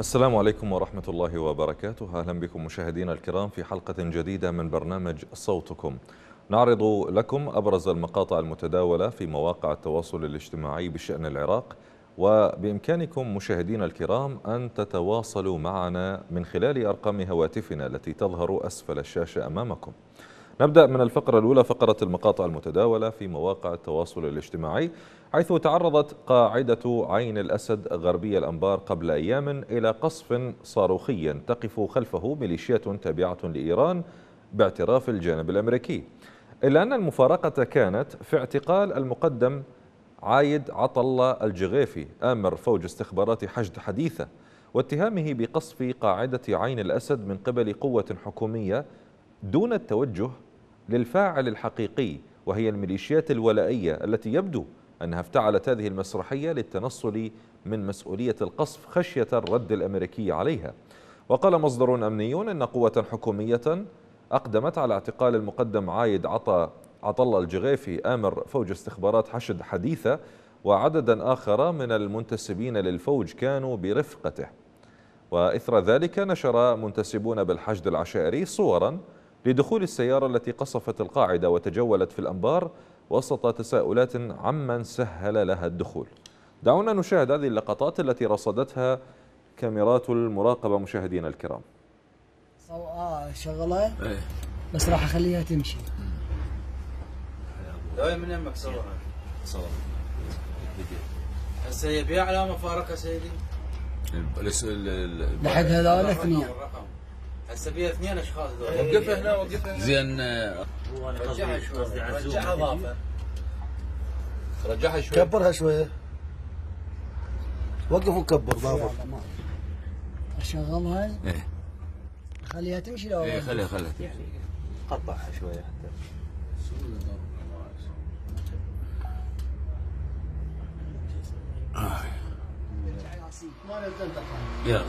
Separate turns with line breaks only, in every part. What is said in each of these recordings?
السلام عليكم ورحمة الله وبركاته أهلا بكم مشاهدينا الكرام في حلقة جديدة من برنامج صوتكم نعرض لكم أبرز المقاطع المتداولة في مواقع التواصل الاجتماعي بشأن العراق وبإمكانكم مشاهدينا الكرام أن تتواصلوا معنا من خلال أرقام هواتفنا التي تظهر أسفل الشاشة أمامكم نبدأ من الفقرة الأولى فقرة المقاطع المتداولة في مواقع التواصل الاجتماعي حيث تعرضت قاعدة عين الأسد غربي الأنبار قبل أيام إلى قصف صاروخي تقف خلفه ميليشيات تابعة لإيران باعتراف الجانب الأمريكي إلا أن المفارقة كانت في اعتقال المقدم عايد عطلة الجغيفي آمر فوج استخبارات حشد حديثة واتهامه بقصف قاعدة عين الأسد من قبل قوة حكومية دون التوجه للفاعل الحقيقي وهي الميليشيات الولائية التي يبدو أنها افتعلت هذه المسرحية للتنصل من مسؤولية القصف خشية الرد الأمريكي عليها وقال مصدر أمني أن قوة حكومية أقدمت على اعتقال المقدم عايد عطا عطل الجغيفي آمر فوج استخبارات حشد حديثة وعددا آخر من المنتسبين للفوج كانوا برفقته وإثر ذلك نشر منتسبون بالحشد العشائري صوراً لدخول السيارة التي قصفت القاعدة وتجولت في الأنبار وسط تساؤلات عمن سهل لها الدخول دعونا نشاهد هذه اللقطات التي رصدتها كاميرات المراقبة مشاهدينا الكرام شغلة إيه. بس
راح أخليها تمشي
دائما من يمك صورها صورها هسه يبيع علامة فارقة سيدي
لحد هذول اثنين هسه فيها اثنين اشخاص وقفها هنا وقفها زين آه، رجعها شوي رجعها ضافه رجعها شوي كبرها شوي وقف وكبر بابا اشغلها ايه خليها تمشي لو ايه خليها خليها تمشي يعني. قطعها شوي حتى يلا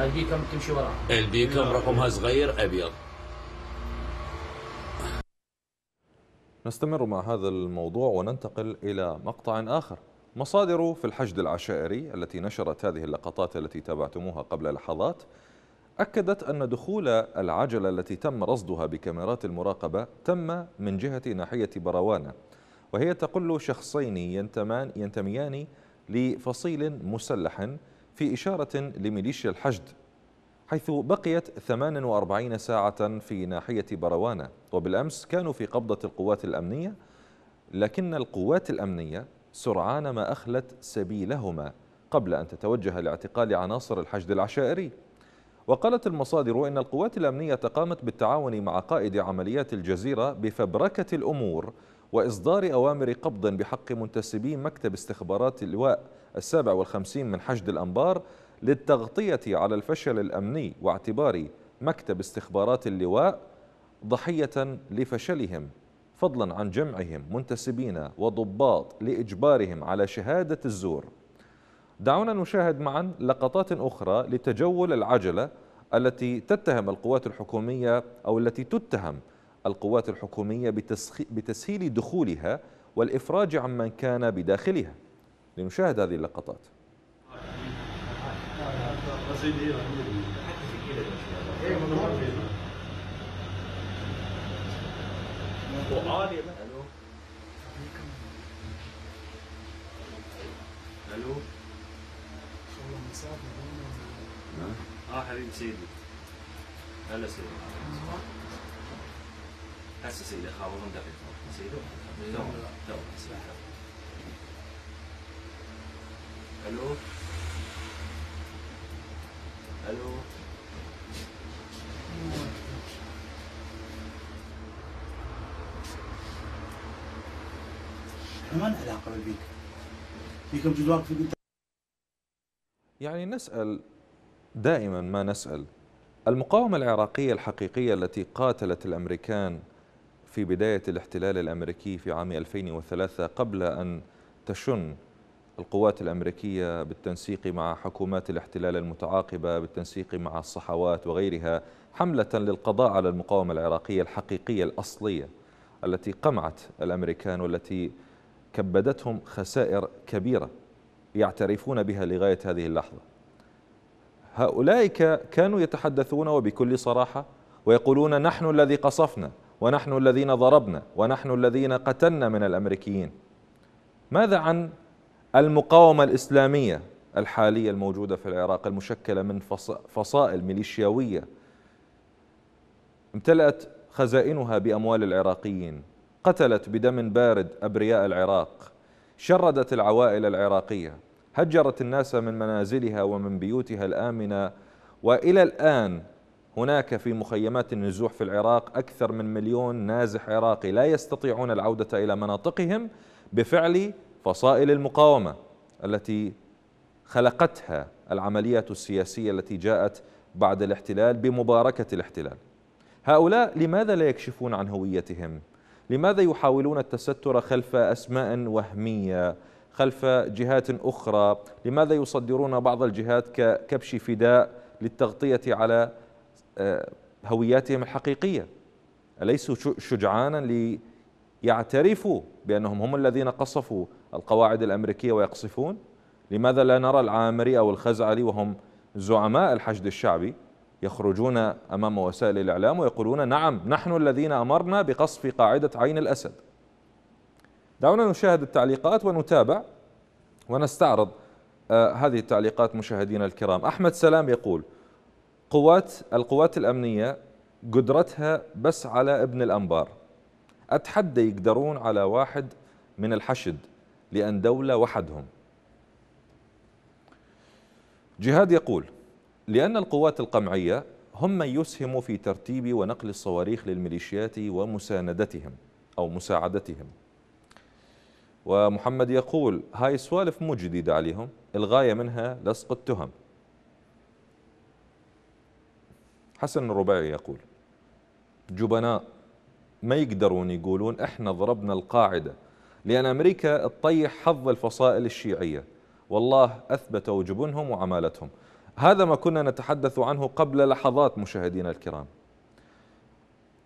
البيكم تمشي وراها البيكم رقمها صغير ابيض
نستمر مع هذا الموضوع وننتقل إلى مقطع آخر مصادر في الحشد العشائري التي نشرت هذه اللقطات التي تابعتموها قبل لحظات أكدت أن دخول العجلة التي تم رصدها بكاميرات المراقبة تم من جهة ناحية بروانة وهي تقل شخصين ينتمان ينتميان لفصيل مسلح في إشارة لميليشيا الحشد حيث بقيت 48 ساعة في ناحية بروانة وبالأمس كانوا في قبضة القوات الأمنية لكن القوات الأمنية سرعان ما أخلت سبيلهما قبل أن تتوجه لاعتقال عناصر الحشد العشائري وقالت المصادر إن القوات الأمنية قامت بالتعاون مع قائد عمليات الجزيرة بفبركة الأمور وإصدار أوامر قبض بحق منتسبي مكتب استخبارات اللواء السابع والخمسين من حشد الأنبار للتغطية على الفشل الأمني واعتبار مكتب استخبارات اللواء ضحية لفشلهم فضلا عن جمعهم منتسبين وضباط لإجبارهم على شهادة الزور دعونا نشاهد معا لقطات أخرى لتجول العجلة التي تتهم القوات الحكومية أو التي تتهم القوات الحكومية بتسهيل دخولها والإفراج عمن كان بداخلها لنشاهد هذه اللقطات
حتى في الو الو
اه حبيبي سيدي هلا سيدي هسه سيدي خابرون دقيقة سيدي تو تو الو
الو ما لنا علاقه بالبيك بيك موجود
يعني نسال دائما ما نسال المقاومه العراقيه الحقيقيه التي قاتلت الامريكان في بدايه الاحتلال الامريكي في عام 2003 قبل ان تشن القوات الأمريكية بالتنسيق مع حكومات الاحتلال المتعاقبة بالتنسيق مع الصحوات وغيرها حملة للقضاء على المقاومة العراقية الحقيقية الأصلية التي قمعت الأمريكان والتي كبدتهم خسائر كبيرة يعترفون بها لغاية هذه اللحظة هؤلاء كانوا يتحدثون وبكل صراحة ويقولون نحن الذي قصفنا ونحن الذين ضربنا ونحن الذين قتلنا من الأمريكيين ماذا عن المقاومة الإسلامية الحالية الموجودة في العراق المشكلة من فصائل ميليشياوية امتلأت خزائنها بأموال العراقيين قتلت بدم بارد أبرياء العراق شردت العوائل العراقية هجرت الناس من منازلها ومن بيوتها الآمنة وإلى الآن هناك في مخيمات النزوح في العراق أكثر من مليون نازح عراقي لا يستطيعون العودة إلى مناطقهم بفعل فصائل المقاومة التي خلقتها العملية السياسية التي جاءت بعد الاحتلال بمباركة الاحتلال هؤلاء لماذا لا يكشفون عن هويتهم؟ لماذا يحاولون التستر خلف أسماء وهمية؟ خلف جهات أخرى؟ لماذا يصدرون بعض الجهات ككبش فداء للتغطية على آه، هوياتهم الحقيقية؟ أليسوا شجعانا ليعترفوا بأنهم هم الذين قصفوا القواعد الأمريكية ويقصفون لماذا لا نرى العامري أو الخزعلي وهم زعماء الحشد الشعبي يخرجون أمام وسائل الإعلام ويقولون نعم نحن الذين أمرنا بقصف قاعدة عين الأسد دعونا نشاهد التعليقات ونتابع ونستعرض آه، هذه التعليقات مشاهدينا الكرام أحمد سلام يقول قوات القوات الأمنية قدرتها بس على ابن الأنبار أتحدى يقدرون على واحد من الحشد لأن دولة وحدهم جهاد يقول لأن القوات القمعية هم من يسهم في ترتيب ونقل الصواريخ للميليشيات ومساندتهم أو مساعدتهم ومحمد يقول هاي سوالف مو جديدة عليهم الغاية منها لصق التهم حسن الربيعي يقول جبناء ما يقدرون يقولون احنا ضربنا القاعدة لأن أمريكا تطيح حظ الفصائل الشيعية والله أثبت جبنهم وعمالتهم هذا ما كنا نتحدث عنه قبل لحظات مشاهدينا الكرام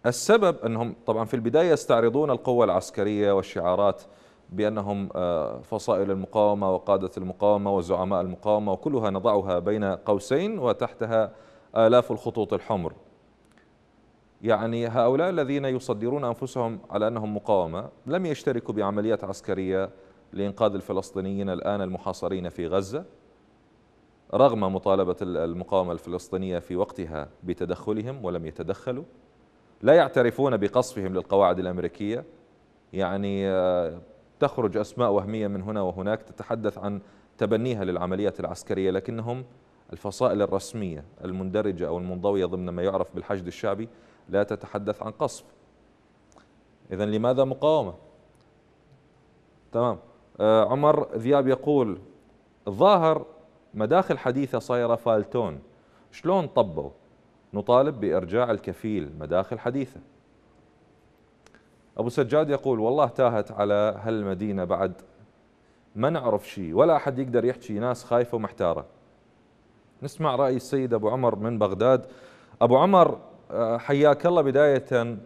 السبب أنهم طبعا في البداية يستعرضون القوة العسكرية والشعارات بأنهم آه، فصائل المقاومة وقادة المقاومة وزعماء المقاومة وكلها نضعها بين قوسين وتحتها آلاف الخطوط الحمر يعني هؤلاء الذين يصدرون أنفسهم على أنهم مقاومة لم يشتركوا بعمليات عسكرية لإنقاذ الفلسطينيين الآن المحاصرين في غزة رغم مطالبة المقاومة الفلسطينية في وقتها بتدخلهم ولم يتدخلوا لا يعترفون بقصفهم للقواعد الأمريكية يعني آه، تخرج أسماء وهمية من هنا وهناك تتحدث عن تبنيها للعمليات العسكرية لكنهم الفصائل الرسمية المندرجة أو المنضوية ضمن ما يعرف بالحشد الشعبي لا تتحدث عن قصف إذا لماذا مقاومة تمام آه عمر ذياب يقول ظاهر مداخل حديثة صايرة فالتون شلون طبوا نطالب بإرجاع الكفيل مداخل حديثة أبو سجاد يقول والله تاهت على هالمدينة بعد ما نعرف شيء ولا أحد يقدر يحكي ناس خايفة ومحتارة نسمع رأي السيد أبو عمر من بغداد أبو عمر آه، حياك الله بداية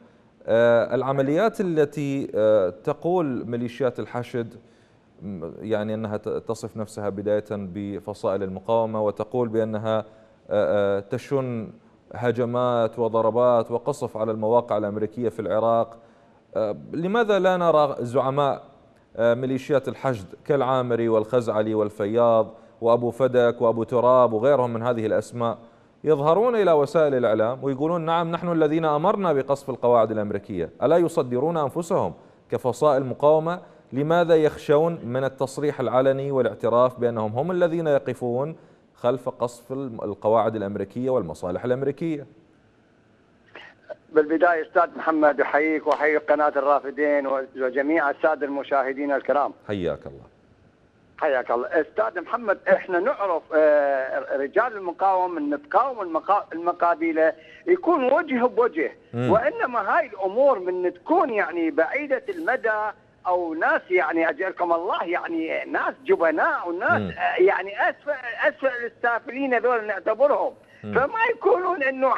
آه، العمليات التي آه، تقول ميليشيات الحشد يعني أنها تصف نفسها بداية بفصائل المقاومة وتقول بأنها تشن هجمات وضربات وقصف على المواقع الأمريكية في العراق لماذا لا نرى زعماء ميليشيات الحشد كالعامري والخزعلي والفياض وأبو فدك وأبو تراب وغيرهم من هذه الأسماء يظهرون إلى وسائل الإعلام ويقولون نعم نحن الذين أمرنا بقصف القواعد الأمريكية ألا يصدرون أنفسهم كفصائل مقاومة لماذا يخشون من التصريح العلني والاعتراف بأنهم هم الذين يقفون خلف قصف القواعد الأمريكية والمصالح الأمريكية
بالبداية أستاذ محمد أحييك وأحيي قناة الرافدين وجميع السادة المشاهدين الكرام حياك الله حياك الله استاذ محمد احنا نعرف آه، رجال المقاومه من تقاوم المقابله يكون وجه بوجه وانما هاي الامور من تكون يعني بعيده المدى او ناس يعني اجركم الله يعني ناس جبناء وناس آه، يعني اسفل اسفل السافلين هذول نعتبرهم فما يكونون انه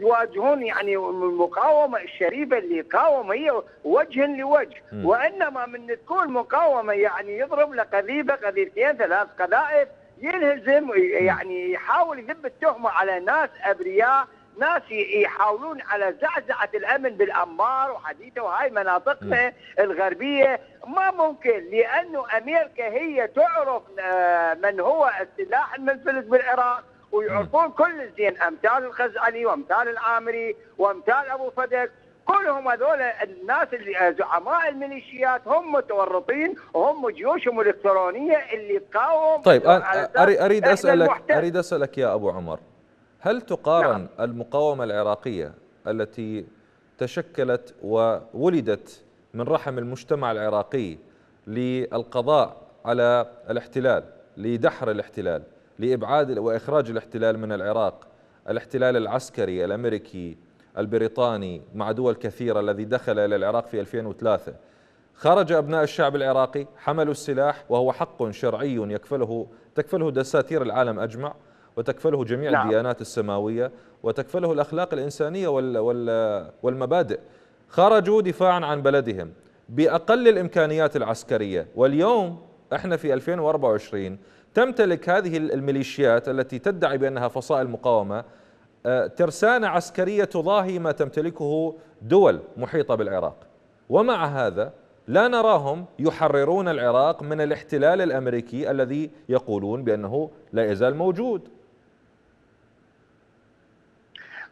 يواجهون يعني المقاومه الشريفه اللي قاوم هي وجها لوجه وانما من تكون مقاومه يعني يضرب له قذيبه قذيبتين ثلاث قذائف ينهزم يعني يحاول يذب التهمه على ناس ابرياء ناس يحاولون على زعزعة الأمن بالأنبار وحديثة وهاي مناطقنا الغربية ما ممكن لأنه أمريكا هي تعرف آه، من هو السلاح المنفلت بالعراق ويعرفون كل الزين امثال الخزعلي وامثال العامري وامثال ابو فدك كلهم هذول الناس اللي زعماء الميليشيات هم متورطين وهم جيوشهم الالكترونيه اللي تقاوم طيب انا اريد اسالك المحتل. اريد
اسالك يا ابو عمر هل تقارن نعم. المقاومه العراقيه التي تشكلت وولدت من رحم المجتمع العراقي للقضاء على الاحتلال لدحر الاحتلال لإبعاد وإخراج الاحتلال من العراق الاحتلال العسكري الأمريكي البريطاني مع دول كثيرة الذي دخل إلى العراق في 2003 خرج أبناء الشعب العراقي حملوا السلاح وهو حق شرعي يكفله تكفله دساتير العالم أجمع وتكفله جميع نعم. الديانات السماوية وتكفله الأخلاق الإنسانية وال وال والمبادئ خرجوا دفاعا عن بلدهم بأقل الإمكانيات العسكرية واليوم احنا في 2024 تمتلك هذه الميليشيات التي تدعي بأنها فصائل مقاومة آه، ترسانة عسكرية تضاهي ما تمتلكه دول محيطة بالعراق ومع هذا لا نراهم يحررون العراق من الاحتلال الأمريكي الذي يقولون بأنه لا يزال موجود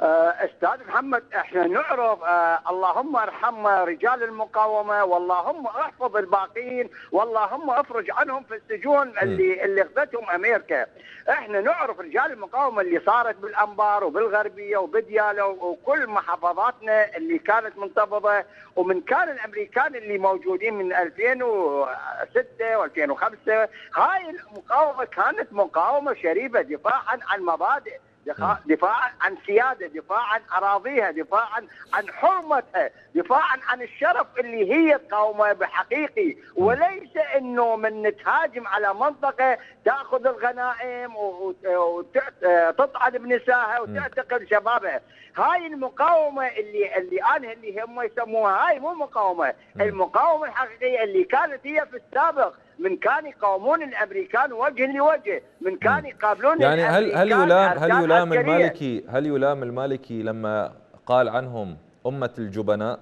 آه، استاذ محمد احنا نعرض آه، اللهم ارحم رجال المقاومه واللهم احفظ الباقين واللهم افرج عنهم في السجون اللي اللي اخذتهم امريكا احنا نعرف رجال المقاومه اللي صارت بالانبار وبالغربيه وبدياله وكل محافظاتنا اللي كانت منتفضه ومن كان الامريكان اللي موجودين من 2006 و2005 هاي المقاومه كانت مقاومه شريفه دفاعا عن مبادئ نعم. دفاعا عن سياده، دفاعا عن اراضيها، دفاعا عن حرمتها، دفاعا عن الشرف اللي هي تقاومه بحقيقي، نعم. وليس انه من تهاجم على منطقه تاخذ الغنائم وتطعن بنسائها نعم. وتعتقل شبابها، هاي المقاومه اللي اللي انا اللي هم يسموها هاي مو مقاومه، المقاومه الحقيقيه اللي كانت هي في السابق من كان يقاومون الامريكان وجها لوجه من كان يقابلون يعني هل هل يلام هل يلام المالكي
هل يلام المالكي لما قال عنهم امه الجبناء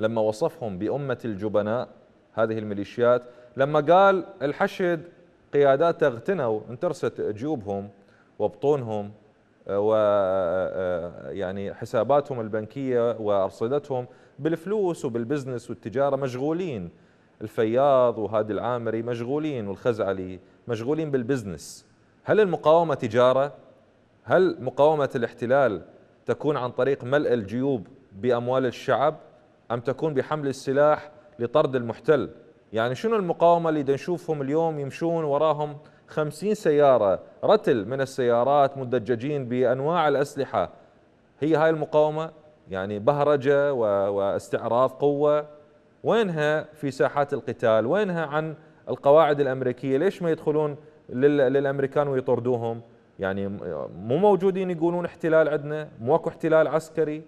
لما وصفهم بامه الجبناء هذه الميليشيات لما قال الحشد قيادات اغتنوا انترست جيوبهم وبطونهم آه، و آه، آه، يعني حساباتهم البنكيه وارصدتهم بالفلوس وبالبزنس والتجاره مشغولين الفياض وهادي العامري مشغولين والخزعلي مشغولين بالبزنس هل المقاومة تجارة؟ هل مقاومة الاحتلال تكون عن طريق ملء الجيوب بأموال الشعب أم تكون بحمل السلاح لطرد المحتل يعني شنو المقاومة اللي نشوفهم اليوم يمشون وراهم خمسين سيارة رتل من السيارات مدججين بأنواع الأسلحة هي هاي المقاومة يعني بهرجة واستعراض قوة وينها في ساحات القتال وينها عن القواعد الأمريكية ليش ما يدخلون للأمريكان ويطردوهم يعني مو موجودين يقولون احتلال عندنا مو اكو احتلال عسكري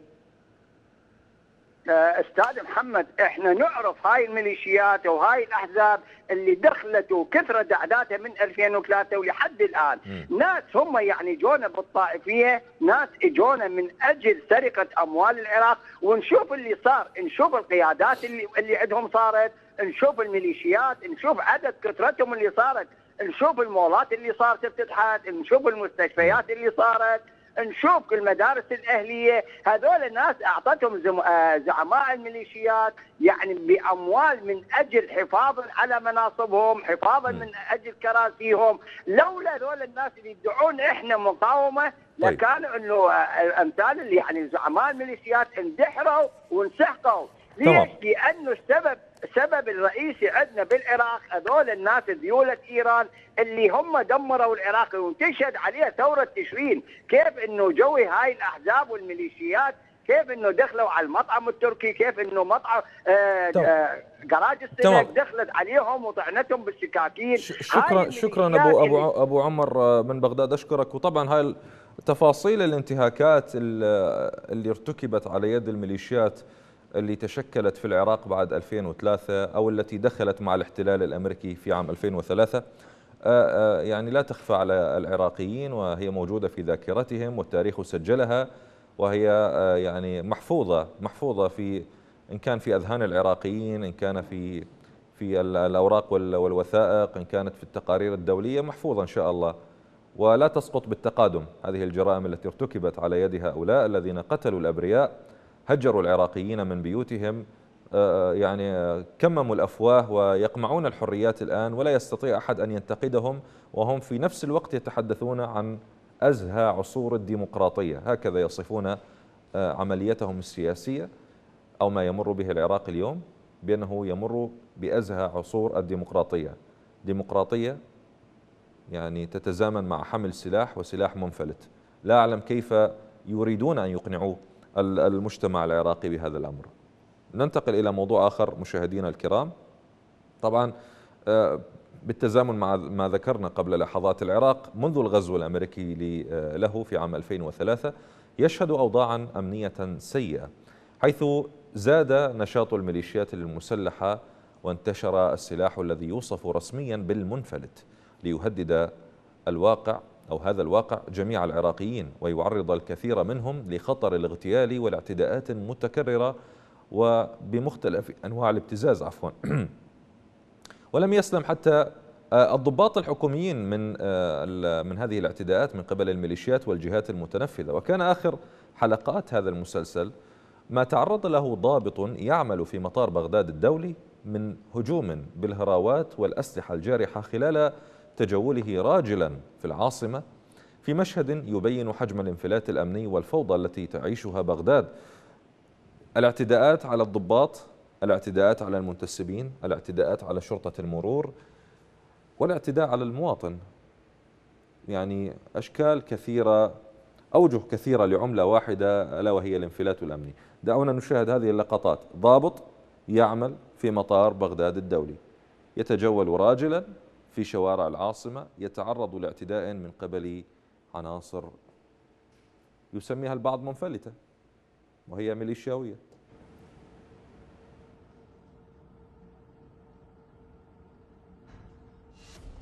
آه، استاذ محمد احنا نعرف هاي الميليشيات وهاي الاحزاب اللي دخلت وكثرت اعدادها من 2003 ولحد الان م. ناس هم يعني جونا بالطائفيه ناس اجونا من اجل سرقه اموال العراق ونشوف اللي صار نشوف القيادات اللي اللي عندهم صارت نشوف الميليشيات نشوف عدد كثرتهم اللي صارت نشوف المولات اللي صارت افتتحت نشوف المستشفيات اللي صارت نشوف في المدارس الاهليه هذول الناس اعطتهم آه، زعماء الميليشيات يعني باموال من اجل حفاظا على مناصبهم، حفاظا من اجل كراسيهم، لولا هذول الناس اللي يدعون احنا مقاومه طيب. لكان انه آه، امثال يعني زعماء الميليشيات اندحروا وانسحقوا، ليش؟ لانه السبب السبب الرئيسي عندنا بالعراق هذول الناس ذيولة إيران اللي هم دمروا العراق وتشهد عليها ثورة تشرين كيف أنه جوي هاي الأحزاب والميليشيات كيف انه دخلوا على المطعم التركي كيف انه مطعم جراج آه، آه، السمك دخلت عليهم وطعنتهم بالسكاكين شكرا شكرا ابو ابو
ابو عمر آه، من بغداد اشكرك وطبعا هاي تفاصيل الانتهاكات اللي ارتكبت على يد الميليشيات اللي تشكلت في العراق بعد 2003 أو التي دخلت مع الاحتلال الأمريكي في عام 2003 آه، آه، يعني لا تخفى على العراقيين وهي موجودة في ذاكرتهم والتاريخ سجلها وهي آه، يعني محفوظة محفوظة في إن كان في أذهان العراقيين إن كان في في الأوراق والوثائق إن كانت في التقارير الدولية محفوظة إن شاء الله ولا تسقط بالتقادم هذه الجرائم التي ارتكبت على يد هؤلاء الذين قتلوا الأبرياء هجروا العراقيين من بيوتهم آه، آه، يعني آه، كمموا الأفواه ويقمعون الحريات الآن ولا يستطيع أحد أن ينتقدهم وهم في نفس الوقت يتحدثون عن أزهى عصور الديمقراطية هكذا يصفون عمليتهم السياسية أو ما يمر به العراق اليوم بأنه يمر بأزهى عصور الديمقراطية ديمقراطية يعني تتزامن مع حمل سلاح وسلاح منفلت لا أعلم كيف يريدون أن يقنعوه المجتمع العراقي بهذا الأمر ننتقل إلى موضوع آخر مشاهدينا الكرام طبعا آه، بالتزامن مع ما ذكرنا قبل لحظات العراق منذ الغزو الأمريكي آه، له في عام 2003 يشهد أوضاعا أمنية سيئة حيث زاد نشاط الميليشيات المسلحة وانتشر السلاح الذي يوصف رسميا بالمنفلت ليهدد الواقع أو هذا الواقع جميع العراقيين ويعرض الكثير منهم لخطر الاغتيال والاعتداءات المتكررة وبمختلف أنواع الابتزاز عفوا ولم يسلم حتى آه، الضباط الحكوميين من آه، من هذه الاعتداءات من قبل الميليشيات والجهات المتنفذة وكان آخر حلقات هذا المسلسل ما تعرض له ضابط يعمل في مطار بغداد الدولي من هجوم بالهراوات والأسلحة الجارحة خلال تجوله راجلا في العاصمة في مشهد يبين حجم الانفلات الأمني والفوضى التي تعيشها بغداد الاعتداءات على الضباط الاعتداءات على المنتسبين الاعتداءات على شرطة المرور والاعتداء على المواطن يعني أشكال كثيرة أوجه كثيرة لعملة واحدة ألا وهي الانفلات الأمني دعونا نشاهد هذه اللقطات ضابط يعمل في مطار بغداد الدولي يتجول راجلا في شوارع العاصمة يتعرض لاعتداء من قبل عناصر يسميها البعض منفلتة وهي ميليشياوية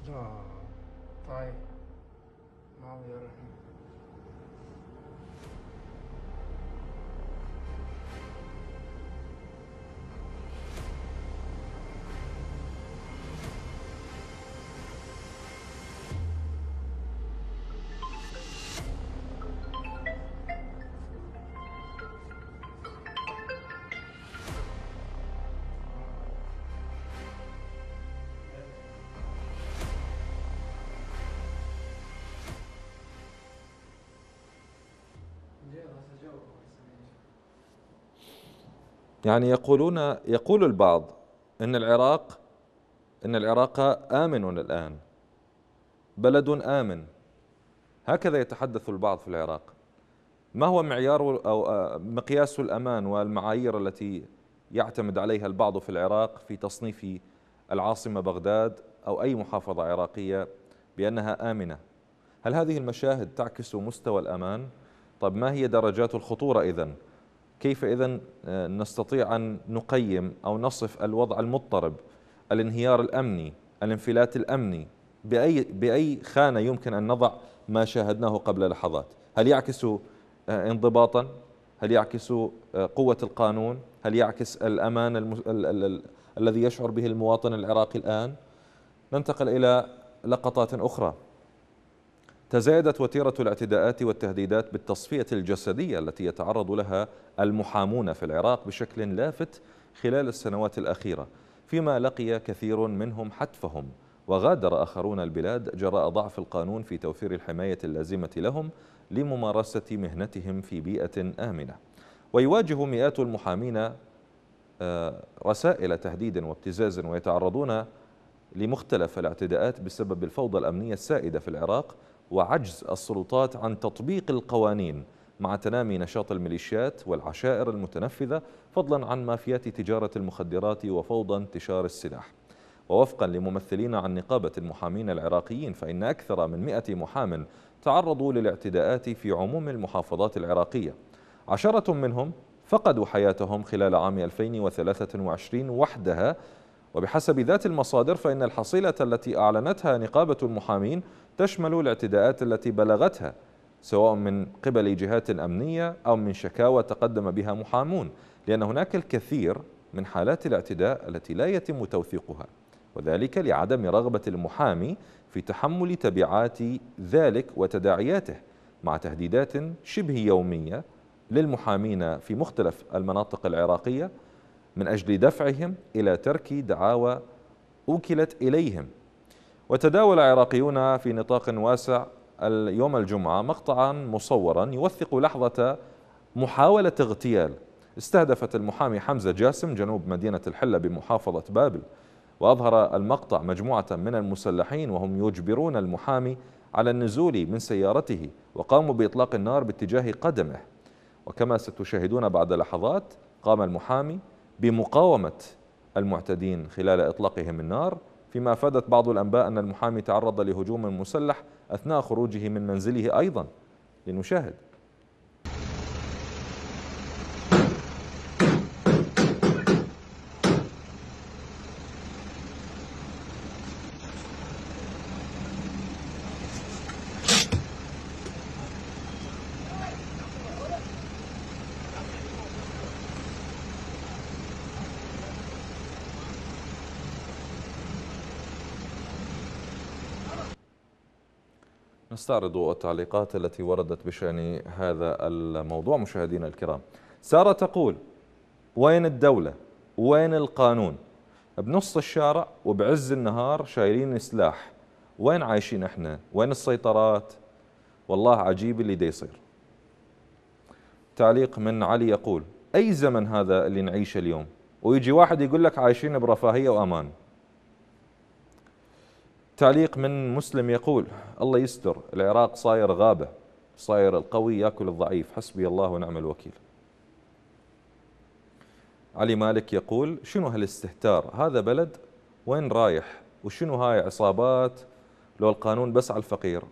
لا طيب ما
يعني يقولون يقول البعض ان العراق ان العراق امن الان بلد امن هكذا يتحدث البعض في العراق ما هو معيار او آه، مقياس الامان والمعايير التي يعتمد عليها البعض في العراق في تصنيف العاصمه بغداد او اي محافظه عراقيه بانها امنه هل هذه المشاهد تعكس مستوى الامان طب ما هي درجات الخطوره اذا كيف إذا آه، نستطيع أن نقيم أو نصف الوضع المضطرب الانهيار الأمني الانفلات الأمني بأي, بأي خانة يمكن أن نضع ما شاهدناه قبل لحظات هل يعكس آه، انضباطا هل يعكس آه، قوة القانون هل يعكس الأمان المس... ال... ال... ال... الذي يشعر به المواطن العراقي الآن ننتقل إلى لقطات أخرى تزايدت وتيرة الاعتداءات والتهديدات بالتصفية الجسدية التي يتعرض لها المحامون في العراق بشكل لافت خلال السنوات الأخيرة فيما لقي كثير منهم حتفهم وغادر آخرون البلاد جراء ضعف القانون في توفير الحماية اللازمة لهم لممارسة مهنتهم في بيئة آمنة ويواجه مئات المحامين آه، رسائل تهديد وابتزاز ويتعرضون لمختلف الاعتداءات بسبب الفوضى الأمنية السائدة في العراق وعجز السلطات عن تطبيق القوانين مع تنامي نشاط الميليشيات والعشائر المتنفذة فضلا عن مافيات تجارة المخدرات وفوضى انتشار السلاح ووفقا لممثلين عن نقابة المحامين العراقيين فإن أكثر من 100 محام تعرضوا للاعتداءات في عموم المحافظات العراقية عشرة منهم فقدوا حياتهم خلال عام 2023 وحدها وبحسب ذات المصادر فإن الحصيلة التي أعلنتها نقابة المحامين تشمل الاعتداءات التي بلغتها سواء من قبل جهات أمنية أو من شكاوى تقدم بها محامون لأن هناك الكثير من حالات الاعتداء التي لا يتم توثيقها وذلك لعدم رغبة المحامي في تحمل تبعات ذلك وتداعياته مع تهديدات شبه يومية للمحامين في مختلف المناطق العراقية من أجل دفعهم إلى ترك دعاوى أوكلت إليهم وتداول عراقيون في نطاق واسع يوم الجمعة مقطعا مصورا يوثق لحظة محاولة اغتيال استهدفت المحامي حمزة جاسم جنوب مدينة الحلة بمحافظة بابل وأظهر المقطع مجموعة من المسلحين وهم يجبرون المحامي على النزول من سيارته وقاموا بإطلاق النار باتجاه قدمه وكما ستشاهدون بعد لحظات قام المحامي بمقاومة المعتدين خلال إطلاقهم النار فيما أفادت بعض الأنباء أن المحامي تعرض لهجوم مسلح أثناء خروجه من منزله أيضا لنشاهد نستعرض التعليقات التي وردت بشأن هذا الموضوع مشاهدينا الكرام سارة تقول وين الدولة وين القانون بنص الشارع وبعز النهار شايلين سلاح وين عايشين احنا وين السيطرات والله عجيب اللي دي يصير تعليق من علي يقول أي زمن هذا اللي نعيشه اليوم ويجي واحد يقول لك عايشين برفاهية وأمان تعليق من مسلم يقول الله يستر العراق صاير غابة صاير القوي ياكل الضعيف حسبي الله ونعم الوكيل علي مالك يقول شنو هالاستهتار هذا بلد وين رايح وشنو هاي عصابات لو القانون بس على الفقير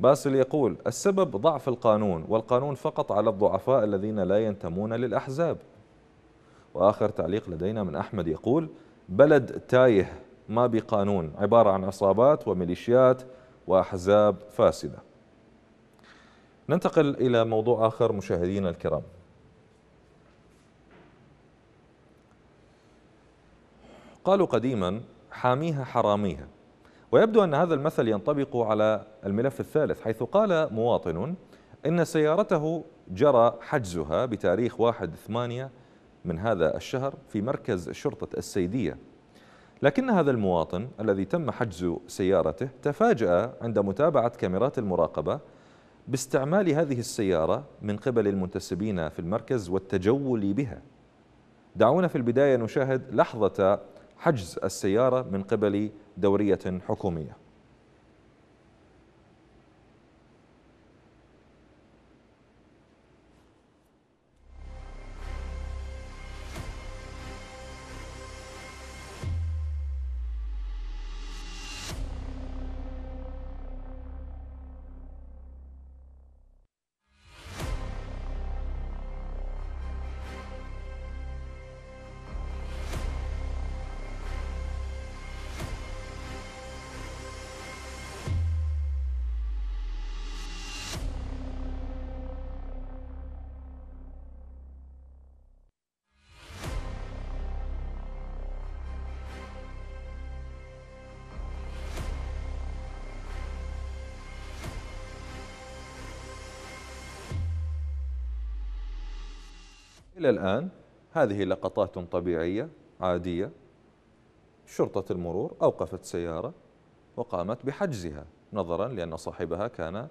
باسل يقول السبب ضعف القانون والقانون فقط على الضعفاء الذين لا ينتمون للأحزاب وآخر تعليق لدينا من أحمد يقول بلد تايه ما بقانون عبارة عن عصابات وميليشيات وأحزاب فاسدة ننتقل إلى موضوع آخر مشاهدينا الكرام قالوا قديما حاميها حراميها ويبدو أن هذا المثل ينطبق على الملف الثالث حيث قال مواطن إن سيارته جرى حجزها بتاريخ 1 8 من هذا الشهر في مركز شرطة السيدية لكن هذا المواطن الذي تم حجز سيارته تفاجأ عند متابعة كاميرات المراقبة باستعمال هذه السيارة من قبل المنتسبين في المركز والتجول بها دعونا في البداية نشاهد لحظة حجز السيارة من قبل دورية حكومية إلى الآن هذه لقطات طبيعية عادية شرطة المرور أوقفت سيارة وقامت بحجزها نظرا لأن صاحبها كان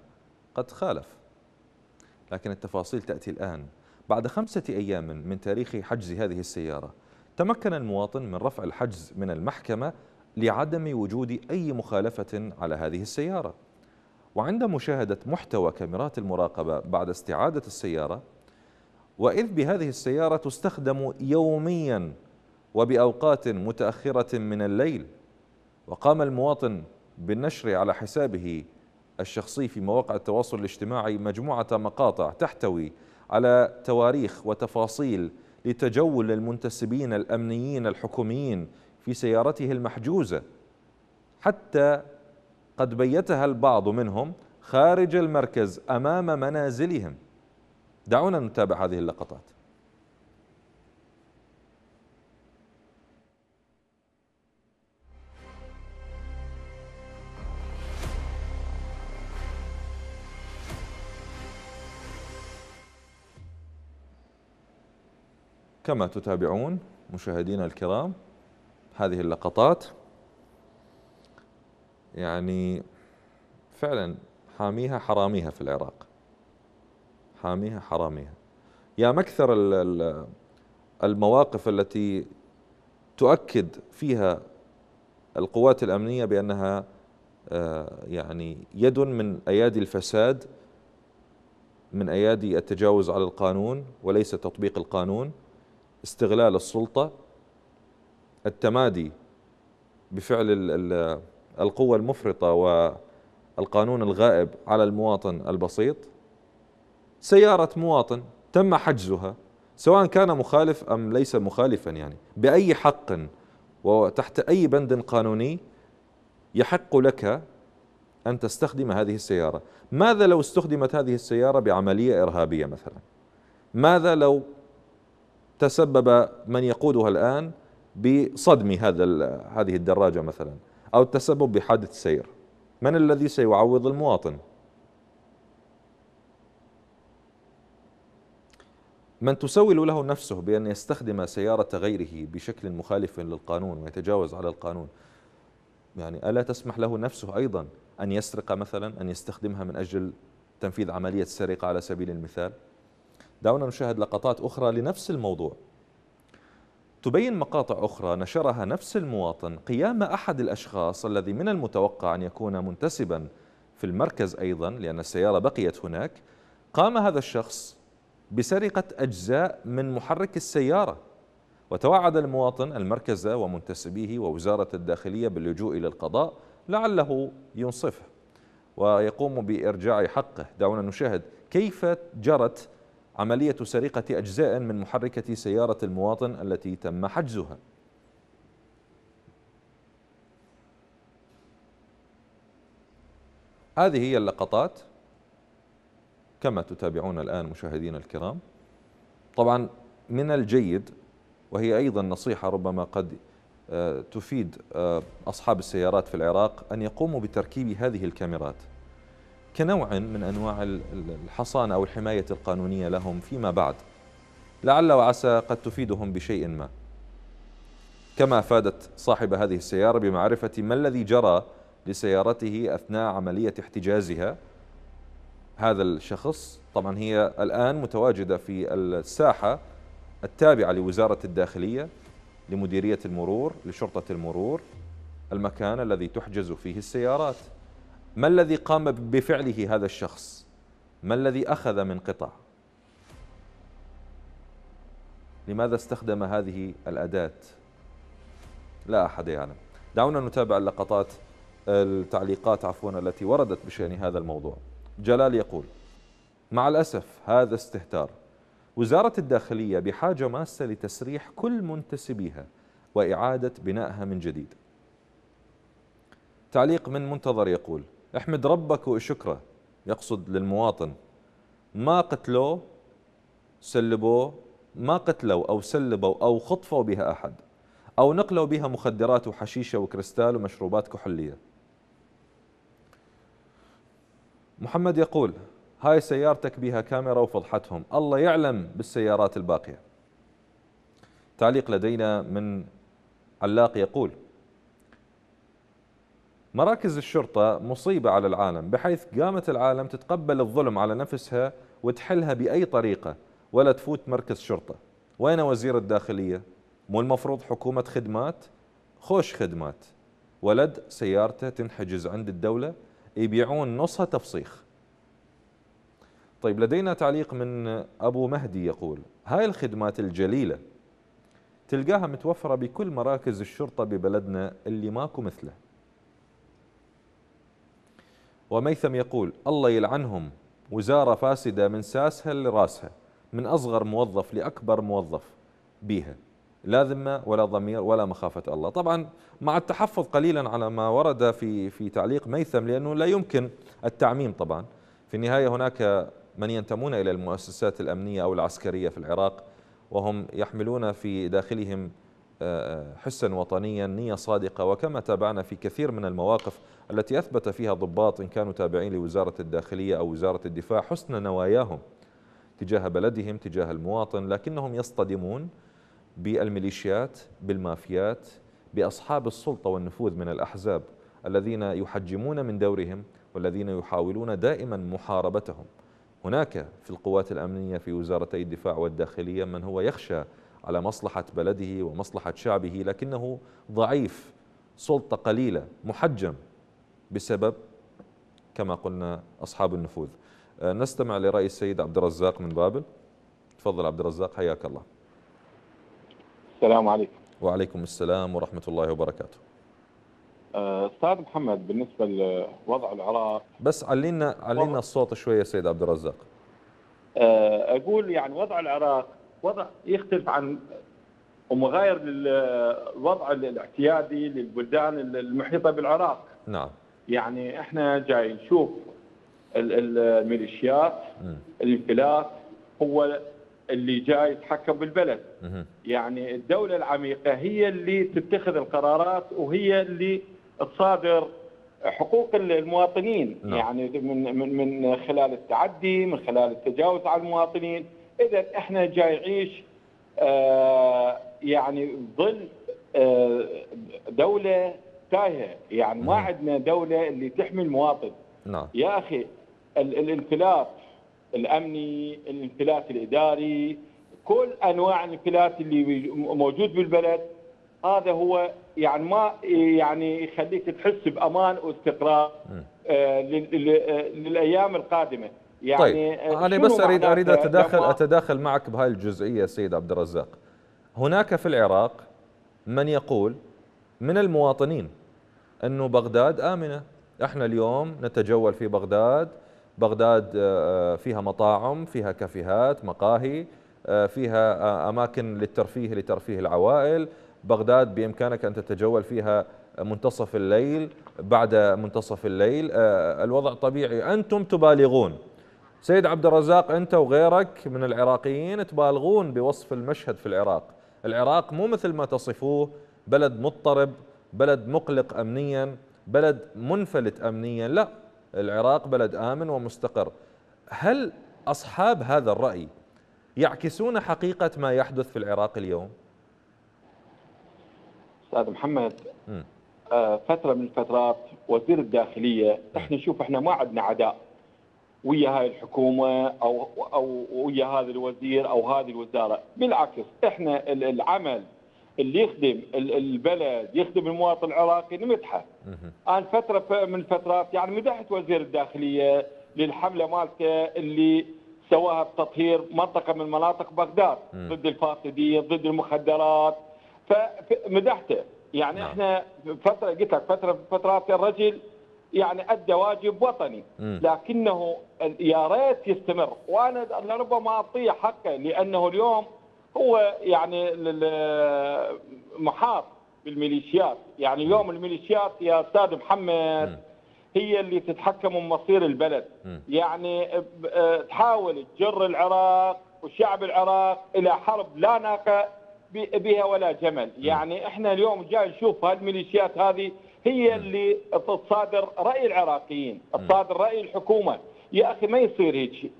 قد خالف لكن التفاصيل تأتي الآن بعد خمسة أيام من تاريخ حجز هذه السيارة تمكن المواطن من رفع الحجز من المحكمة لعدم وجود أي مخالفة على هذه السيارة وعند مشاهدة محتوى كاميرات المراقبة بعد استعادة السيارة وإذ بهذه السيارة تستخدم يوميا وبأوقات متأخرة من الليل وقام المواطن بالنشر على حسابه الشخصي في مواقع التواصل الاجتماعي مجموعة مقاطع تحتوي على تواريخ وتفاصيل لتجول المنتسبين الأمنيين الحكوميين في سيارته المحجوزة حتى قد بيتها البعض منهم خارج المركز أمام منازلهم دعونا نتابع هذه اللقطات كما تتابعون مشاهدينا الكرام هذه اللقطات يعني فعلا حاميها حراميها في العراق حاميها حراميها يا مكثر المواقف التي تؤكد فيها القوات الأمنية بأنها آه، يعني يد من أيادي الفساد من أيادي التجاوز على القانون وليس تطبيق القانون استغلال السلطة التمادي بفعل القوة المفرطة والقانون الغائب على المواطن البسيط سيارة مواطن تم حجزها سواء كان مخالف أم ليس مخالفا يعني بأي حق وتحت أي بند قانوني يحق لك أن تستخدم هذه السيارة ماذا لو استخدمت هذه السيارة بعملية إرهابية مثلا ماذا لو تسبب من يقودها الآن بصدم هذا هذه الدراجة مثلا أو التسبب بحادث سير من الذي سيعوض المواطن من تسول له نفسه بأن يستخدم سيارة غيره بشكل مخالف للقانون ويتجاوز على القانون يعني ألا تسمح له نفسه أيضا أن يسرق مثلا أن يستخدمها من أجل تنفيذ عملية سرقة على سبيل المثال دعونا نشاهد لقطات أخرى لنفس الموضوع تبين مقاطع أخرى نشرها نفس المواطن قيام أحد الأشخاص الذي من المتوقع أن يكون منتسبا في المركز أيضا لأن السيارة بقيت هناك قام هذا الشخص بسرقة أجزاء من محرك السيارة وتوعد المواطن المركز ومنتسبيه ووزارة الداخلية باللجوء إلى القضاء لعله ينصفه ويقوم بإرجاع حقه دعونا نشاهد كيف جرت عملية سرقة أجزاء من محركة سيارة المواطن التي تم حجزها هذه هي اللقطات كما تتابعون الآن مشاهدين الكرام طبعا من الجيد وهي أيضا نصيحة ربما قد آه، تفيد آه، أصحاب السيارات في العراق أن يقوموا بتركيب هذه الكاميرات كنوع من أنواع الحصانة أو الحماية القانونية لهم فيما بعد لعل وعسى قد تفيدهم بشيء ما كما أفادت صاحب هذه السيارة بمعرفة ما الذي جرى لسيارته أثناء عملية احتجازها هذا الشخص طبعا هي الآن متواجدة في الساحة التابعة لوزارة الداخلية لمديرية المرور لشرطة المرور المكان الذي تحجز فيه السيارات ما الذي قام بفعله هذا الشخص ما الذي أخذ من قطع لماذا استخدم هذه الأداة لا أحد يعلم دعونا نتابع اللقطات التعليقات عفوا التي وردت بشأن هذا الموضوع جلال يقول مع الأسف هذا استهتار وزارة الداخلية بحاجة ماسة لتسريح كل منتسبيها وإعادة بنائها من جديد تعليق من منتظر يقول احمد ربك وشكره يقصد للمواطن ما قتلوه سلبوه ما قتلوا أو سلبوا أو خطفوا بها أحد أو نقلوا بها مخدرات وحشيشة وكريستال ومشروبات كحولية محمد يقول هاي سيارتك بها كاميرا وفضحتهم الله يعلم بالسيارات الباقية تعليق لدينا من علاق يقول مراكز الشرطة مصيبة على العالم بحيث قامت العالم تتقبل الظلم على نفسها وتحلها بأي طريقة ولا تفوت مركز شرطة وين وزير الداخلية؟ مو المفروض حكومة خدمات؟ خوش خدمات ولد سيارته تنحجز عند الدولة يبيعون نصها تفصيخ طيب لدينا تعليق من أبو مهدي يقول هاي الخدمات الجليلة تلقاها متوفرة بكل مراكز الشرطة ببلدنا اللي ماكو مثله وميثم يقول الله يلعنهم وزارة فاسدة من ساسها لراسها من أصغر موظف لأكبر موظف بيها لا ذمة ولا ضمير ولا مخافة الله طبعا مع التحفظ قليلا على ما ورد في في تعليق ميثم لأنه لا يمكن التعميم طبعا في النهاية هناك من ينتمون إلى المؤسسات الأمنية أو العسكرية في العراق وهم يحملون في داخلهم آه، آه، حسا وطنيا نية صادقة وكما تابعنا في كثير من المواقف التي أثبت فيها ضباط إن كانوا تابعين لوزارة الداخلية أو وزارة الدفاع حسن نواياهم تجاه بلدهم تجاه المواطن لكنهم يصطدمون بالميليشيات بالمافيات باصحاب السلطه والنفوذ من الاحزاب الذين يحجمون من دورهم والذين يحاولون دائما محاربتهم هناك في القوات الامنيه في وزارتي الدفاع والداخليه من هو يخشى على مصلحه بلده ومصلحه شعبه لكنه ضعيف سلطه قليله محجم بسبب كما قلنا اصحاب النفوذ آه، نستمع لراي السيد عبد الرزاق من بابل تفضل عبد الرزاق حياك الله السلام عليكم وعليكم السلام ورحمة الله وبركاته آه، أستاذ محمد بالنسبة لوضع العراق بس علينا علينا الصوت شوية سيد عبد الرزاق آه، أقول يعني
وضع العراق وضع يختلف عن ومغاير للوضع الاعتيادي للبلدان المحيطة بالعراق نعم يعني احنا جاي نشوف الميليشيات الانفلات هو اللي جاي يتحكم بالبلد يعني الدولة العميقة هي اللي تتخذ القرارات وهي اللي تصادر حقوق المواطنين نعم. يعني من من من خلال التعدي من خلال التجاوز على المواطنين اذا احنا جاي نعيش آه، يعني ظل آه، دوله تايهه يعني ما عندنا دوله اللي تحمي المواطن نعم. يا اخي الانفلات الامني الانفلات الاداري كل انواع الانفلات اللي موجود بالبلد هذا هو يعني ما يعني يخليك تحس بامان واستقرار آه للايام القادمه يعني طيب. آه، انا بس اريد اريد اتداخل
اتداخل معك بهاي الجزئيه سيد عبد الرزاق هناك في العراق من يقول من المواطنين انه بغداد امنه احنا اليوم نتجول في بغداد بغداد آه، آه، فيها مطاعم فيها كافيهات مقاهي آه، فيها أماكن للترفيه لترفيه العوائل بغداد بإمكانك أن تتجول فيها منتصف الليل بعد منتصف الليل الوضع طبيعي أنتم تبالغون سيد عبد الرزاق أنت وغيرك من العراقيين تبالغون بوصف المشهد في العراق العراق مو مثل ما تصفوه بلد مضطرب بلد مقلق أمنيا بلد منفلت أمنيا لا العراق بلد آمن ومستقر هل أصحاب هذا الرأي يعكسون حقيقة ما يحدث في العراق اليوم؟ أستاذ
محمد آه، فتره من الفترات وزير الداخليه احنا شوف احنا ما عندنا عداء ويا هاي الحكومه او او ويا هذا الوزير او هذه الوزاره بالعكس احنا العمل اللي يخدم البلد يخدم المواطن العراقي نمدحه انا فتره من الفترات يعني مدحت وزير الداخليه للحمله مالته اللي سواها بتطهير منطقه من مناطق بغداد ضد الفاسدين ضد المخدرات فمدحته يعني نعم. احنا فتره قلت لك فتره من فترات الرجل يعني ادى واجب وطني لكنه يا ريت يستمر وانا لربما اعطيه حقه لانه اليوم هو يعني آه، محاط بالميليشيات يعني اليوم الميليشيات يا استاذ محمد هي اللي تتحكم بمصير البلد يعني آه، آه، تحاول تجر العراق وشعب العراق الى حرب لا ناقه بها ولا جمل يعني احنا اليوم جاي نشوف هالميليشيات هذه هي اللي تصادر راي العراقيين تصادر راي الحكومه يا اخي ما يصير هيك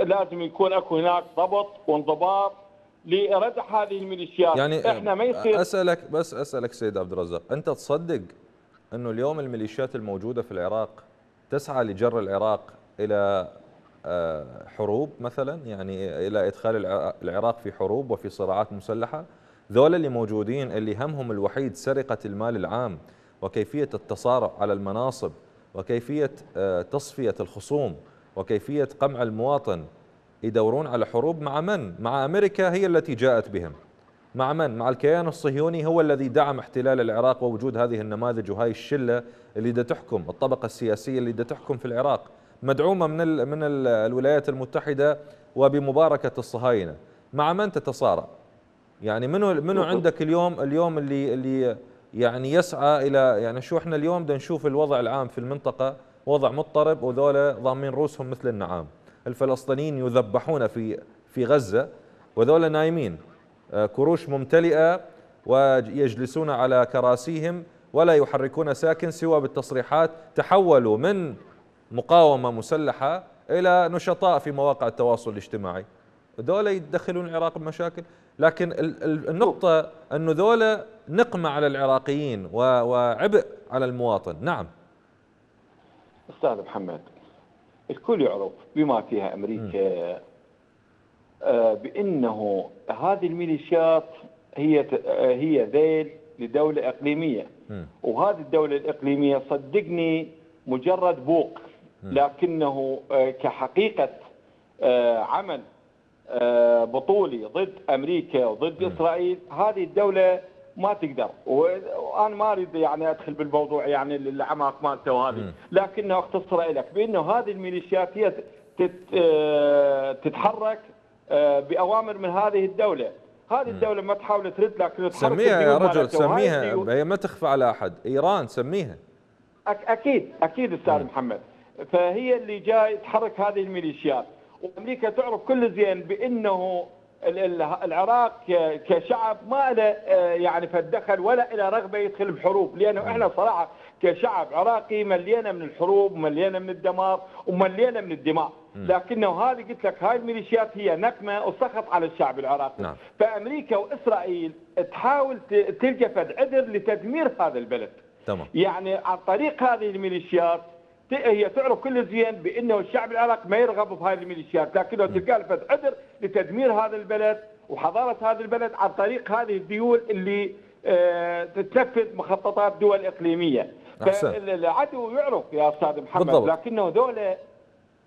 لازم يكون اكو هناك ضبط وانضباط لردع هذه الميليشيات يعني احنا ما يصير
اسالك بس اسالك سيد عبد الرزاق انت تصدق انه اليوم الميليشيات الموجوده في العراق تسعى لجر العراق الى آه، حروب مثلا يعني الى ادخال العراق في حروب وفي صراعات مسلحه ذولا اللي موجودين اللي همهم الوحيد سرقه المال العام وكيفيه التصارع على المناصب وكيفيه آه، تصفيه الخصوم وكيفيه قمع المواطن يدورون على حروب مع من؟ مع أمريكا هي التي جاءت بهم مع من؟ مع الكيان الصهيوني هو الذي دعم احتلال العراق ووجود هذه النماذج وهي الشلة اللي دا تحكم الطبقة السياسية اللي دا تحكم في العراق مدعومة من, الـ من الـ الولايات المتحدة وبمباركة الصهاينة مع من تتصارع؟ يعني منو منو عندك اليوم اليوم اللي اللي يعني يسعى الى يعني شو احنا اليوم بدنا نشوف الوضع العام في المنطقه وضع مضطرب وذولا ضامين روسهم مثل النعام الفلسطينيين يذبحون في في غزة وذولا نايمين آه، كروش ممتلئة ويجلسون على كراسيهم ولا يحركون ساكن سوى بالتصريحات تحولوا من مقاومة مسلحة إلى نشطاء في مواقع التواصل الاجتماعي ذولا يدخلون العراق بمشاكل لكن النقطة أنه ذولا نقمة على العراقيين وعبء على المواطن نعم أستاذ محمد الكل يعرف بما فيها أمريكا آه،
بأنه هذه الميليشيات هي آه، هي ذيل لدولة إقليمية وهذه الدولة الإقليمية صدقني مجرد بوق لكنه آه، كحقيقة عمل بطولي ضد أمريكا وضد إسرائيل هذه الدولة ما تقدر وانا ما اريد يعني ادخل بالموضوع يعني العمق مالته وهذه لكنه اختصر لك بانه هذه الميليشيات هي آه، تتحرك آه، باوامر من هذه الدوله هذه الدوله ما تحاول ترد لكن سميها يا رجل سميها هي
ما تخفى على احد ايران سميها
اكيد اكيد استاذ محمد فهي اللي جاي تحرك هذه الميليشيات وامريكا تعرف كل زين بانه العراق كشعب ما له آه، يعني فدخل ولا إلى رغبة يدخل بحروب لأنه إحنا صراحة كشعب عراقي ملينا من الحروب وملينا من الدمار وملينا من الدماء لكنه هذه قلت لك هاي الميليشيات هي نقمة وسخط على الشعب العراقي نعم. فأمريكا وإسرائيل تحاول تلقى فد عذر لتدمير هذا البلد تمام. يعني عن طريق هذه الميليشيات هي تعرف كل زين بانه الشعب العراقي ما يرغب بهذه الميليشيات لكنه نعم. تلقى الفتح عذر لتدمير هذا البلد وحضاره هذا البلد عن طريق هذه الديول اللي تتنفذ آه، مخططات دول اقليميه فالعدو يعرف يا استاذ محمد بالضبط. لكنه ذولا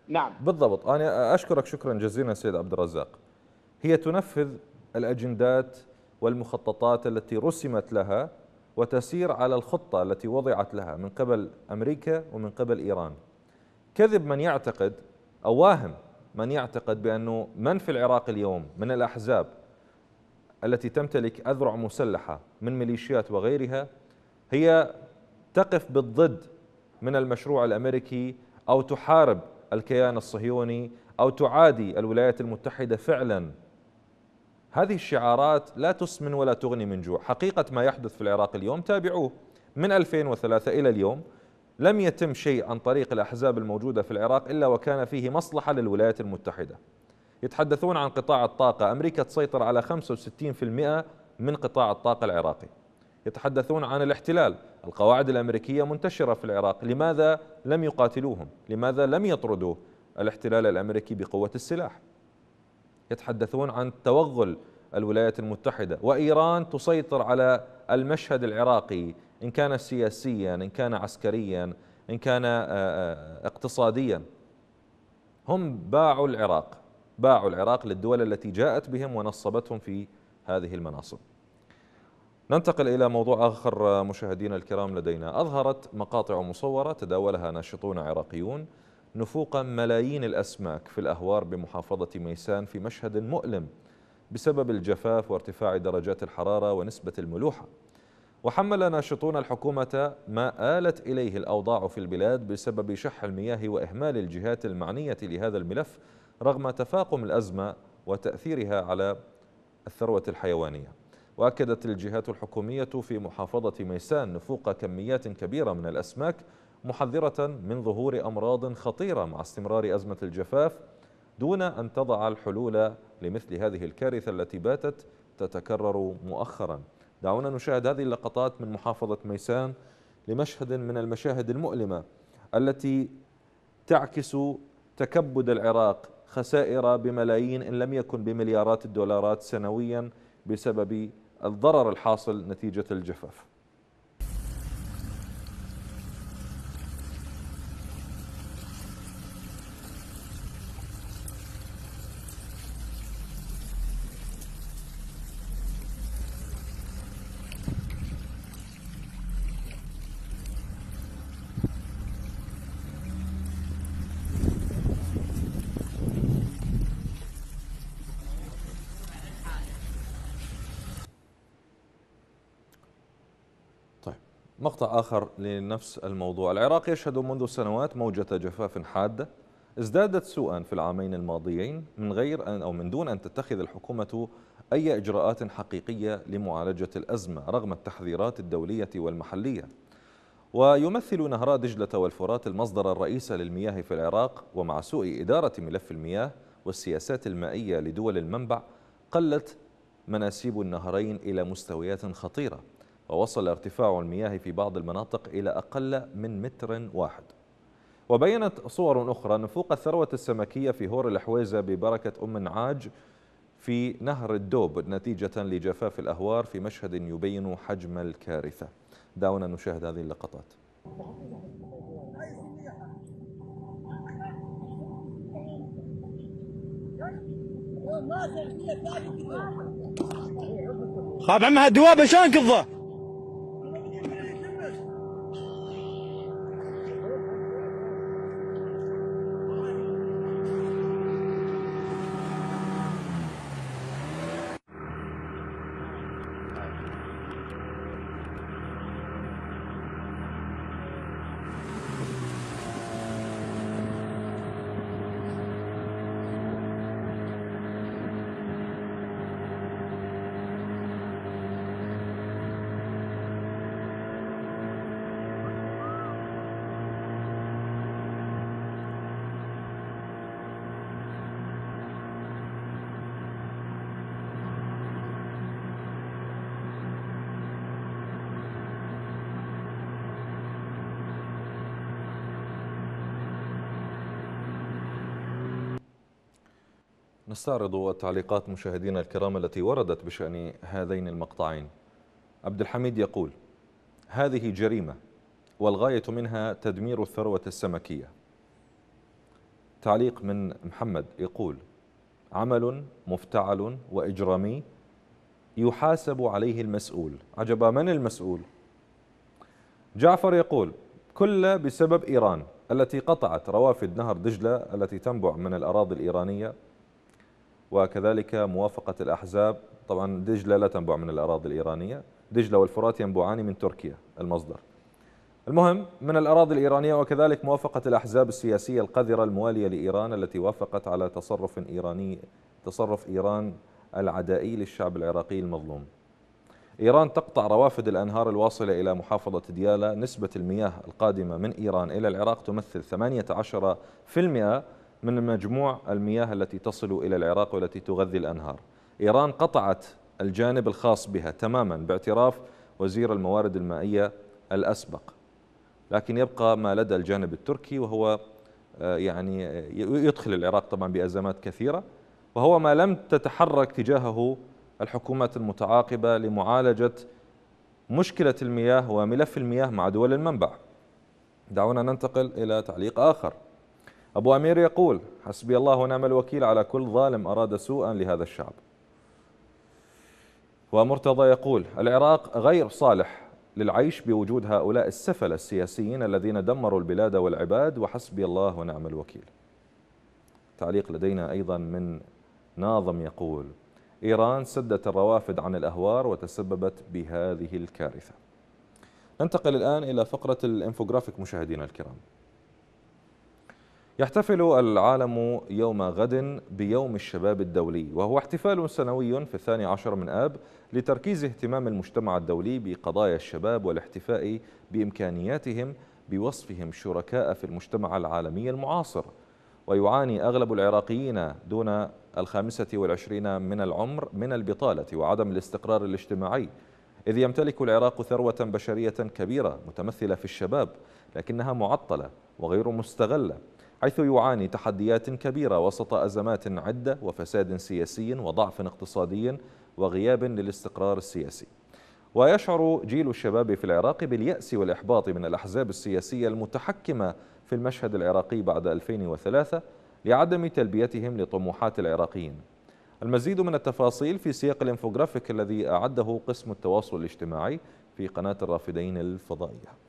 نعم بالضبط انا اشكرك شكرا جزيلا سيد عبد الرزاق هي تنفذ الاجندات والمخططات التي رسمت لها وتسير على الخطة التي وضعت لها من قبل أمريكا ومن قبل إيران كذب من يعتقد أو واهم من يعتقد بأنه من في العراق اليوم من الأحزاب التي تمتلك أذرع مسلحة من ميليشيات وغيرها هي تقف بالضد من المشروع الأمريكي أو تحارب الكيان الصهيوني أو تعادي الولايات المتحدة فعلا هذه الشعارات لا تسمن ولا تغني من جوع حقيقة ما يحدث في العراق اليوم تابعوه من 2003 إلى اليوم لم يتم شيء عن طريق الأحزاب الموجودة في العراق إلا وكان فيه مصلحة للولايات المتحدة يتحدثون عن قطاع الطاقة أمريكا تسيطر على 65% من قطاع الطاقة العراقي يتحدثون عن الاحتلال القواعد الأمريكية منتشرة في العراق لماذا لم يقاتلوهم؟ لماذا لم يطردوا الاحتلال الأمريكي بقوة السلاح؟ يتحدثون عن توغل الولايات المتحدة وإيران تسيطر على المشهد العراقي إن كان سياسيا إن كان عسكريا إن كان آه، آه، اقتصاديا هم باعوا العراق باعوا العراق للدول التي جاءت بهم ونصبتهم في هذه المناصب ننتقل إلى موضوع آخر آه، مشاهدينا الكرام لدينا أظهرت مقاطع مصورة تداولها ناشطون عراقيون نفوق ملايين الأسماك في الأهوار بمحافظة ميسان في مشهد مؤلم بسبب الجفاف وارتفاع درجات الحرارة ونسبة الملوحة وحمل ناشطون الحكومة ما آلت إليه الأوضاع في البلاد بسبب شح المياه وإهمال الجهات المعنية لهذا الملف رغم تفاقم الأزمة وتأثيرها على الثروة الحيوانية وأكدت الجهات الحكومية في محافظة ميسان نفوق كميات كبيرة من الأسماك محذرة من ظهور أمراض خطيرة مع استمرار أزمة الجفاف دون أن تضع الحلول لمثل هذه الكارثة التي باتت تتكرر مؤخرا دعونا نشاهد هذه اللقطات من محافظة ميسان لمشهد من المشاهد المؤلمة التي تعكس تكبد العراق خسائر بملايين إن لم يكن بمليارات الدولارات سنويا بسبب الضرر الحاصل نتيجة الجفاف مقطع آخر لنفس الموضوع العراق يشهد منذ سنوات موجة جفاف حادة ازدادت سوءا في العامين الماضيين من غير أن أو من دون أن تتخذ الحكومة أي إجراءات حقيقية لمعالجة الأزمة رغم التحذيرات الدولية والمحلية ويمثل نهرا دجلة والفرات المصدر الرئيس للمياه في العراق ومع سوء إدارة ملف المياه والسياسات المائية لدول المنبع قلت مناسيب النهرين إلى مستويات خطيرة ووصل ارتفاع المياه في بعض المناطق إلى أقل من متر واحد وبينت صور أخرى نفوق الثروة السمكية في هور الحويزة ببركة أم عاج في نهر الدوب نتيجة لجفاف الأهوار في مشهد يبين حجم الكارثة دعونا نشاهد هذه اللقطات
خاف عمها الدواب شلون كظه
نستعرض التعليقات مشاهدينا الكرام التي وردت بشأن هذين المقطعين عبد الحميد يقول هذه جريمة والغاية منها تدمير الثروة السمكية تعليق من محمد يقول عمل مفتعل وإجرامي يحاسب عليه المسؤول عجب من المسؤول؟ جعفر يقول كل بسبب إيران التي قطعت روافد نهر دجلة التي تنبع من الأراضي الإيرانية وكذلك موافقة الأحزاب طبعا دجلة لا تنبع من الأراضي الإيرانية دجلة والفرات ينبعان من تركيا المصدر المهم من الأراضي الإيرانية وكذلك موافقة الأحزاب السياسية القذرة الموالية لإيران التي وافقت على تصرف إيراني تصرف إيران العدائي للشعب العراقي المظلوم إيران تقطع روافد الأنهار الواصلة إلى محافظة ديالى نسبة المياه القادمة من إيران إلى العراق تمثل 18% من مجموع المياه التي تصل إلى العراق والتي تغذي الأنهار إيران قطعت الجانب الخاص بها تماما باعتراف وزير الموارد المائية الأسبق لكن يبقى ما لدى الجانب التركي وهو آه، يعني آه، يدخل العراق طبعا بأزمات كثيرة وهو ما لم تتحرك تجاهه الحكومات المتعاقبة لمعالجة مشكلة المياه وملف المياه مع دول المنبع دعونا ننتقل إلى تعليق آخر أبو أمير يقول حسبي الله ونعم الوكيل على كل ظالم أراد سوءا لهذا الشعب ومرتضى يقول العراق غير صالح للعيش بوجود هؤلاء السفل السياسيين الذين دمروا البلاد والعباد وحسبي الله ونعم الوكيل تعليق لدينا أيضا من ناظم يقول إيران سدت الروافد عن الأهوار وتسببت بهذه الكارثة ننتقل الآن إلى فقرة الانفوغرافيك مشاهدينا الكرام يحتفل العالم يوم غد بيوم الشباب الدولي وهو احتفال سنوي في الثاني عشر من آب لتركيز اهتمام المجتمع الدولي بقضايا الشباب والاحتفاء بإمكانياتهم بوصفهم شركاء في المجتمع العالمي المعاصر ويعاني أغلب العراقيين دون الخامسة والعشرين من العمر من البطالة وعدم الاستقرار الاجتماعي إذ يمتلك العراق ثروة بشرية كبيرة متمثلة في الشباب لكنها معطلة وغير مستغلة حيث يعاني تحديات كبيرة وسط أزمات عدة وفساد سياسي وضعف اقتصادي وغياب للاستقرار السياسي ويشعر جيل الشباب في العراق باليأس والإحباط من الأحزاب السياسية المتحكمة في المشهد العراقي بعد 2003 لعدم تلبيتهم لطموحات العراقيين المزيد من التفاصيل في سياق الانفوغرافيك الذي أعده قسم التواصل الاجتماعي في قناة الرافدين الفضائية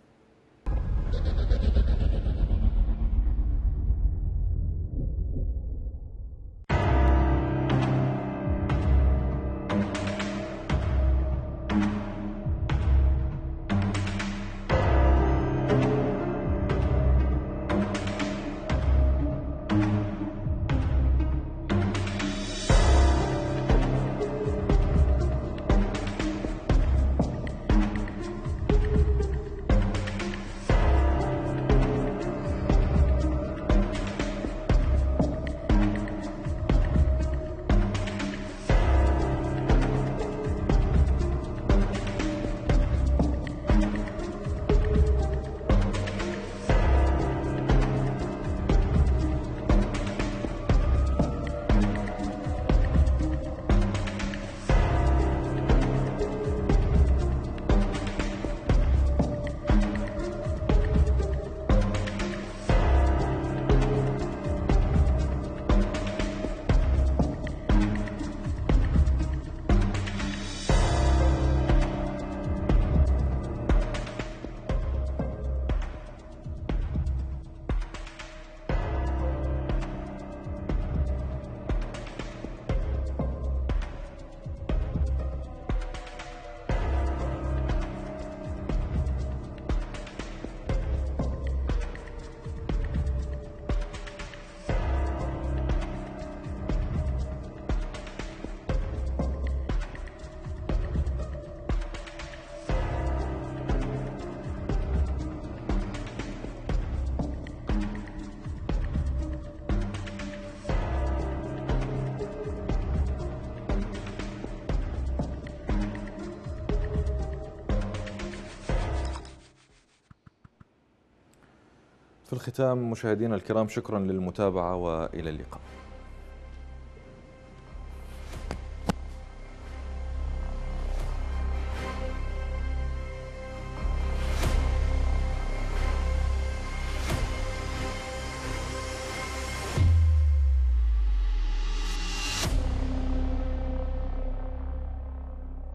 الختام مشاهدينا الكرام شكرا للمتابعة وإلى اللقاء